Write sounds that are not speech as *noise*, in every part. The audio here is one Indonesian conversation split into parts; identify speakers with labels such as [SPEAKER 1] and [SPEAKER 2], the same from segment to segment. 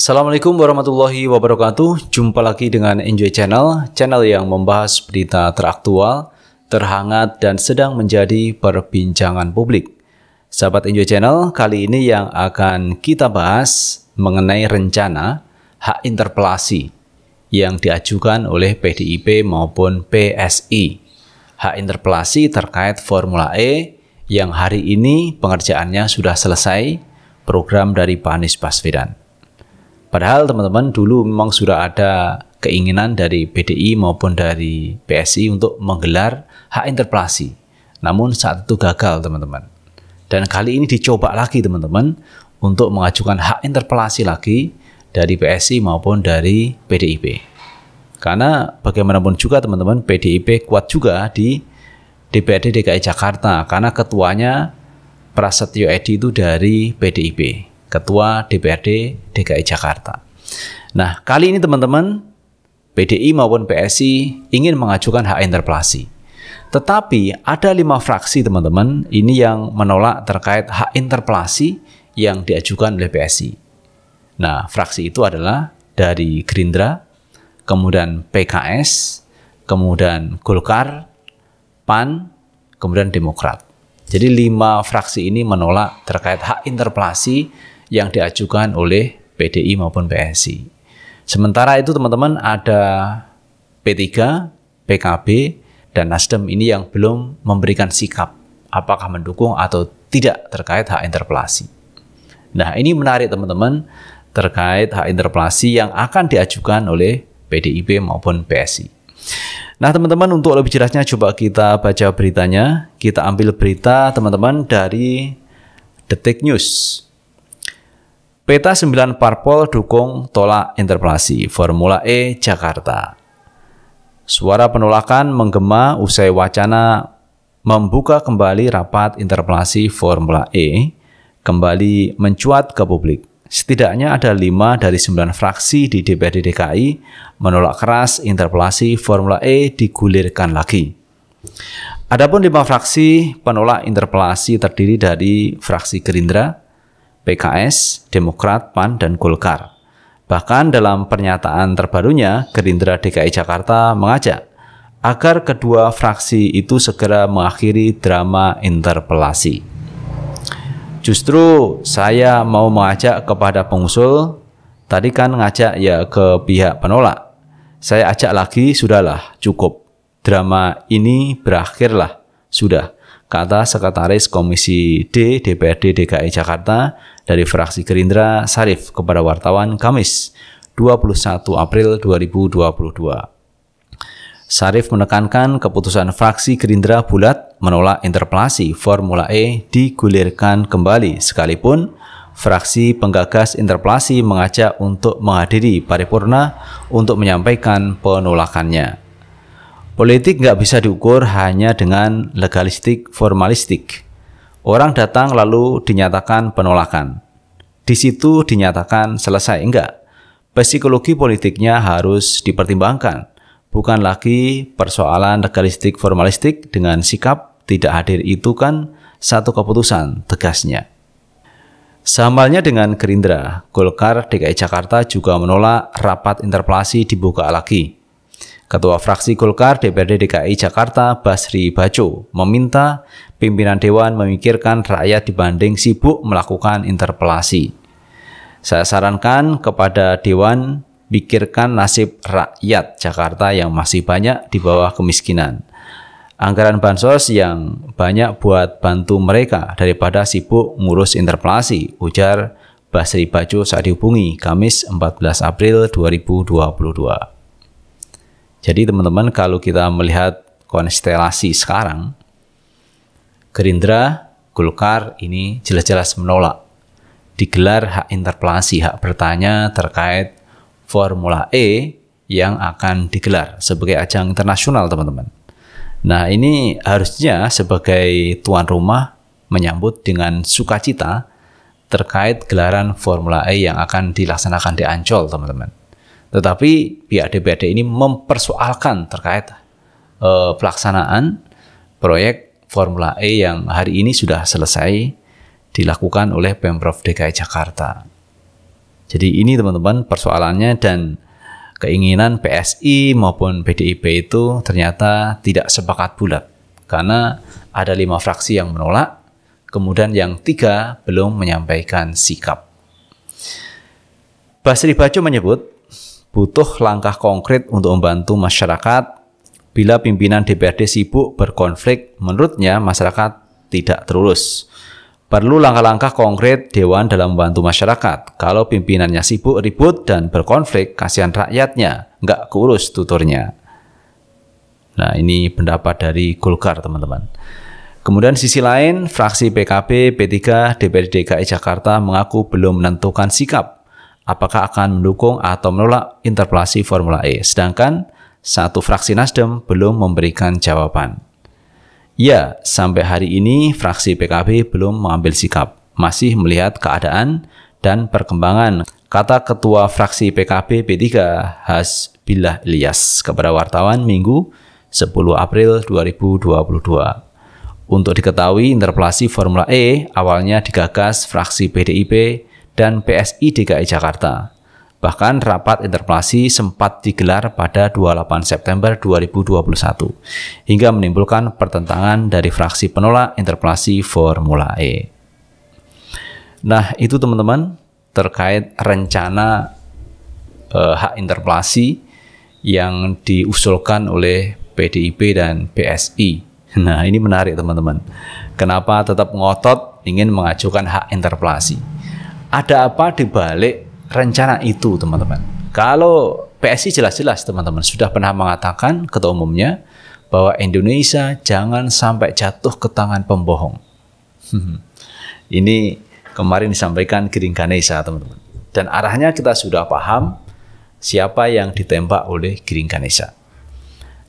[SPEAKER 1] Assalamualaikum warahmatullahi wabarakatuh. Jumpa lagi dengan Enjoy Channel, channel yang membahas berita teraktual, terhangat, dan sedang menjadi perbincangan publik. Sahabat Enjoy Channel, kali ini yang akan kita bahas mengenai rencana hak interpelasi yang diajukan oleh PDIP maupun PSI. Hak interpelasi terkait Formula E yang hari ini pengerjaannya sudah selesai program dari Pak Anies Baswedan. Padahal teman-teman dulu memang sudah ada keinginan dari PDI maupun dari PSI untuk menggelar hak interpelasi. Namun saat itu gagal teman-teman. Dan kali ini dicoba lagi teman-teman untuk mengajukan hak interpelasi lagi dari PSI maupun dari PDIP. Karena bagaimanapun juga teman-teman PDIP kuat juga di DPRD DKI Jakarta karena ketuanya Prasetyo Edi itu dari PDIP. Ketua DPRD DKI Jakarta. Nah, kali ini teman-teman, PDI maupun PSI ingin mengajukan hak interpelasi. Tetapi ada lima fraksi teman-teman ini yang menolak terkait hak interpelasi yang diajukan oleh PSI. Nah, fraksi itu adalah dari Gerindra, kemudian PKS, kemudian Golkar, PAN, kemudian Demokrat. Jadi lima fraksi ini menolak terkait hak interpelasi yang diajukan oleh PDI maupun PSI. Sementara itu teman-teman ada P3, PKB, dan Nasdem ini yang belum memberikan sikap apakah mendukung atau tidak terkait hak interpelasi. Nah ini menarik teman-teman terkait hak interpelasi yang akan diajukan oleh PDIP maupun PSI. Nah teman-teman untuk lebih jelasnya coba kita baca beritanya. Kita ambil berita teman-teman dari Detik News. Peta 9 parpol dukung tolak interpelasi Formula E Jakarta. Suara penolakan menggema usai wacana membuka kembali rapat interpelasi Formula E kembali mencuat ke publik. Setidaknya ada lima dari 9 fraksi di DPRD DKI menolak keras interpelasi Formula E digulirkan lagi. Adapun lima fraksi penolak interpelasi terdiri dari fraksi Gerindra, PKS, Demokrat, PAN, dan Golkar. Bahkan dalam pernyataan terbarunya, Gerindra DKI Jakarta mengajak agar kedua fraksi itu segera mengakhiri drama interpelasi. Justru saya mau mengajak kepada pengusul, tadi kan ngajak ya ke pihak penolak. Saya ajak lagi, sudahlah, cukup. Drama ini berakhirlah, sudah kata Sekretaris Komisi D DPRD DKI Jakarta dari fraksi Gerindra Sarif kepada wartawan Kamis 21 April 2022. Sarif menekankan keputusan fraksi Gerindra bulat menolak interpelasi Formula E digulirkan kembali sekalipun fraksi penggagas interpelasi mengajak untuk menghadiri paripurna untuk menyampaikan penolakannya. Politik nggak bisa diukur hanya dengan legalistik formalistik. Orang datang lalu dinyatakan penolakan. Di situ dinyatakan selesai. Enggak. Psikologi politiknya harus dipertimbangkan. Bukan lagi persoalan legalistik formalistik dengan sikap tidak hadir itu kan satu keputusan tegasnya. Samalnya dengan Gerindra, Golkar DKI Jakarta juga menolak rapat interpelasi dibuka lagi. Ketua Fraksi Golkar DPRD DKI Jakarta Basri Baco meminta pimpinan Dewan memikirkan rakyat dibanding sibuk melakukan interpelasi. Saya sarankan kepada Dewan pikirkan nasib rakyat Jakarta yang masih banyak di bawah kemiskinan. Anggaran bansos yang banyak buat bantu mereka daripada sibuk ngurus interpelasi, ujar Basri Bajo saat dihubungi Kamis 14 April 2022. Jadi teman-teman kalau kita melihat konstelasi sekarang, Gerindra, Golkar ini jelas-jelas menolak digelar hak interpelasi, hak bertanya terkait Formula E yang akan digelar sebagai ajang internasional teman-teman. Nah ini harusnya sebagai tuan rumah menyambut dengan sukacita terkait gelaran Formula E yang akan dilaksanakan di Ancol teman-teman. Tetapi pihak DPRD ini mempersoalkan terkait uh, pelaksanaan proyek Formula E yang hari ini sudah selesai dilakukan oleh Pemprov DKI Jakarta. Jadi ini teman-teman persoalannya dan keinginan PSI maupun PDIP itu ternyata tidak sepakat bulat karena ada lima fraksi yang menolak, kemudian yang tiga belum menyampaikan sikap. Basri Baco menyebut butuh langkah konkret untuk membantu masyarakat bila pimpinan DPRD sibuk berkonflik, menurutnya masyarakat tidak terurus. Perlu langkah-langkah konkret dewan dalam membantu masyarakat. Kalau pimpinannya sibuk ribut dan berkonflik, kasihan rakyatnya, nggak kurus tuturnya. Nah, ini pendapat dari Golkar, teman-teman. Kemudian sisi lain, fraksi PKB, P3, DPRD DKI e Jakarta mengaku belum menentukan sikap apakah akan mendukung atau menolak interpelasi Formula E. Sedangkan satu fraksi Nasdem belum memberikan jawaban. Ya, sampai hari ini fraksi PKB belum mengambil sikap, masih melihat keadaan dan perkembangan, kata Ketua Fraksi PKB P3 Hasbillah Ilyas kepada wartawan Minggu 10 April 2022. Untuk diketahui, interpelasi Formula E awalnya digagas fraksi PDIP dan PSI DKI Jakarta. Bahkan rapat interpelasi sempat digelar pada 28 September 2021 hingga menimbulkan pertentangan dari fraksi penolak interpelasi Formula E. Nah, itu teman-teman terkait rencana eh, hak interpelasi yang diusulkan oleh PDIP dan PSI. *laughs* Nah, ini menarik teman-teman. Kenapa tetap ngotot ingin mengajukan hak interpelasi? ada apa di balik rencana itu, teman-teman? Kalau PSI jelas-jelas, teman-teman, sudah pernah mengatakan ketua umumnya bahwa Indonesia jangan sampai jatuh ke tangan pembohong. *laughs* Ini kemarin disampaikan Giring Ganesa, teman-teman. Dan arahnya kita sudah paham siapa yang ditembak oleh Giring Ganesa.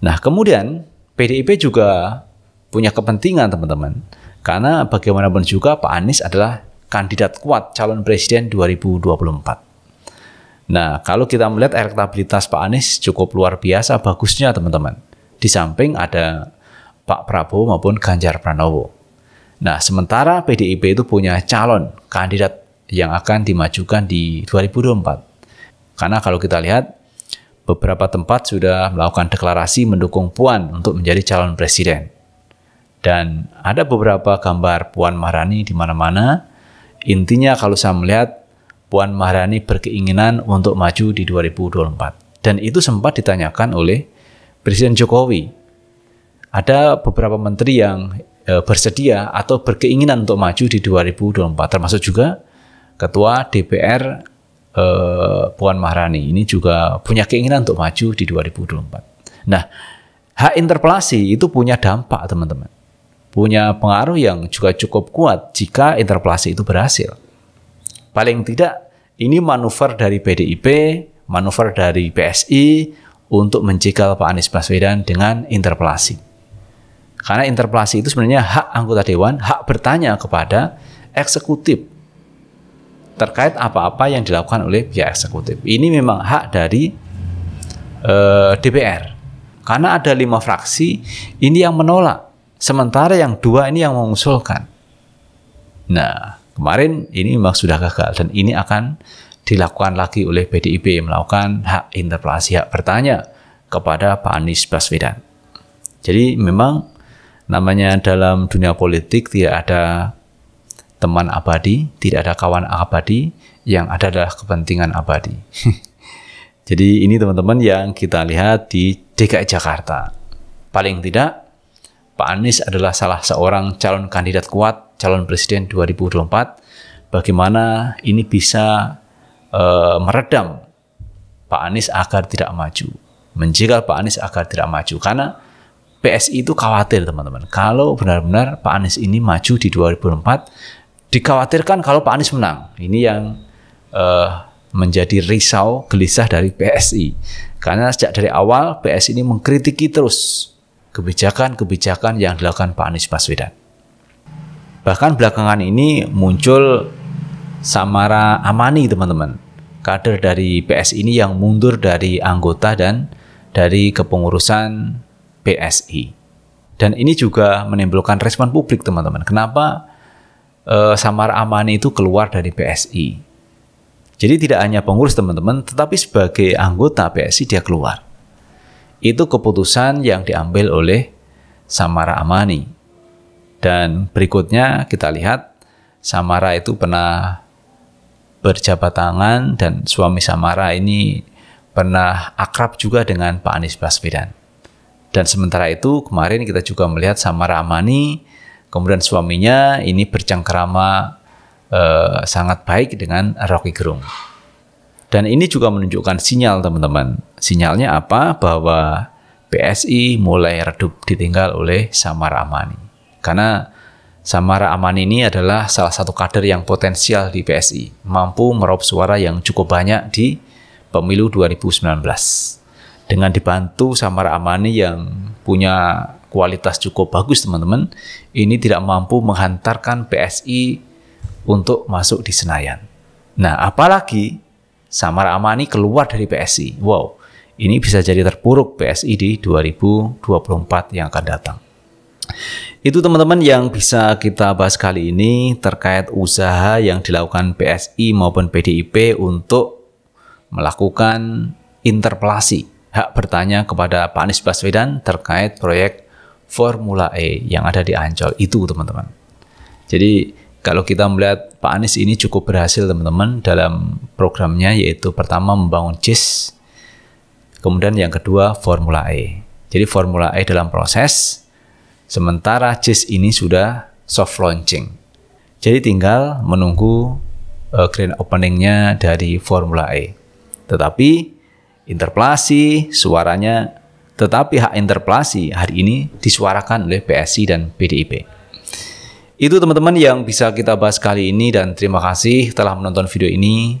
[SPEAKER 1] Nah, kemudian PDIP juga punya kepentingan, teman-teman. Karena bagaimanapun juga Pak Anies adalah kandidat kuat calon presiden 2024. Nah, kalau kita melihat elektabilitas Pak Anies cukup luar biasa bagusnya teman-teman. Di samping ada Pak Prabowo maupun Ganjar Pranowo. Nah, sementara PDIP itu punya calon kandidat yang akan dimajukan di 2024. Karena kalau kita lihat beberapa tempat sudah melakukan deklarasi mendukung Puan untuk menjadi calon presiden. Dan ada beberapa gambar Puan Maharani di mana-mana Intinya kalau saya melihat Puan Maharani berkeinginan untuk maju di 2024. Dan itu sempat ditanyakan oleh Presiden Jokowi. Ada beberapa menteri yang e, bersedia atau berkeinginan untuk maju di 2024 termasuk juga Ketua DPR e, Puan Maharani ini juga punya keinginan untuk maju di 2024. Nah, hak interpelasi itu punya dampak, teman-teman punya pengaruh yang juga cukup kuat jika interpelasi itu berhasil. Paling tidak, ini manuver dari PDIP, manuver dari PSI untuk mencegah Pak Anies Baswedan dengan interpelasi. Karena interpelasi itu sebenarnya hak anggota dewan, hak bertanya kepada eksekutif terkait apa-apa yang dilakukan oleh pihak eksekutif. Ini memang hak dari eh, DPR. Karena ada lima fraksi ini yang menolak Sementara yang dua ini yang mengusulkan. Nah, kemarin ini memang sudah gagal dan ini akan dilakukan lagi oleh PDIP melakukan hak interpelasi, hak bertanya kepada Pak Anies Baswedan. Jadi memang namanya dalam dunia politik tidak ada teman abadi, tidak ada kawan abadi, yang ada adalah kepentingan abadi. *laughs* Jadi ini teman-teman yang kita lihat di DKI Jakarta. Paling tidak Pak Anies adalah salah seorang calon kandidat kuat calon presiden 2024. Bagaimana ini bisa uh, meredam Pak Anies agar tidak maju, menjegal Pak Anies agar tidak maju karena PSI itu khawatir teman-teman. Kalau benar-benar Pak Anies ini maju di 2004, dikhawatirkan kalau Pak Anies menang. Ini yang uh, menjadi risau gelisah dari PSI. Karena sejak dari awal PSI ini mengkritiki terus kebijakan-kebijakan yang dilakukan Pak Anies Baswedan. Bahkan belakangan ini muncul Samara Amani teman-teman, kader dari PSI ini yang mundur dari anggota dan dari kepengurusan PSI. Dan ini juga menimbulkan respon publik teman-teman. Kenapa eh, Samara Amani itu keluar dari PSI? Jadi tidak hanya pengurus teman-teman, tetapi sebagai anggota PSI dia keluar. Itu keputusan yang diambil oleh Samara Amani. Dan berikutnya kita lihat Samara itu pernah berjabat tangan dan suami Samara ini pernah akrab juga dengan Pak Anies Baswedan. Dan sementara itu kemarin kita juga melihat Samara Amani kemudian suaminya ini bercengkerama eh, sangat baik dengan Rocky Gerung. Dan ini juga menunjukkan sinyal teman-teman. Sinyalnya apa? Bahwa PSI mulai redup ditinggal oleh Samara Amani. Karena Samara Amani ini adalah salah satu kader yang potensial di PSI, mampu meraup suara yang cukup banyak di pemilu 2019. Dengan dibantu Samara Amani yang punya kualitas cukup bagus teman-teman, ini tidak mampu menghantarkan PSI untuk masuk di Senayan. Nah, apalagi Samar Amani keluar dari PSI. Wow, ini bisa jadi terpuruk PSI di 2024 yang akan datang. Itu teman-teman yang bisa kita bahas kali ini terkait usaha yang dilakukan PSI maupun PDIP untuk melakukan interpelasi hak bertanya kepada Pak Anies Baswedan terkait proyek Formula E yang ada di Ancol itu teman-teman. Jadi kalau kita melihat Pak Anies ini cukup berhasil teman-teman dalam programnya yaitu pertama membangun Cis kemudian yang kedua Formula E. Jadi Formula E dalam proses, sementara Cis ini sudah soft launching. Jadi tinggal menunggu uh, grand openingnya dari Formula E. Tetapi interpelasi suaranya, tetapi hak interpelasi hari ini disuarakan oleh PSI dan PDIP. Itu teman-teman yang bisa kita bahas kali ini dan terima kasih telah menonton video ini.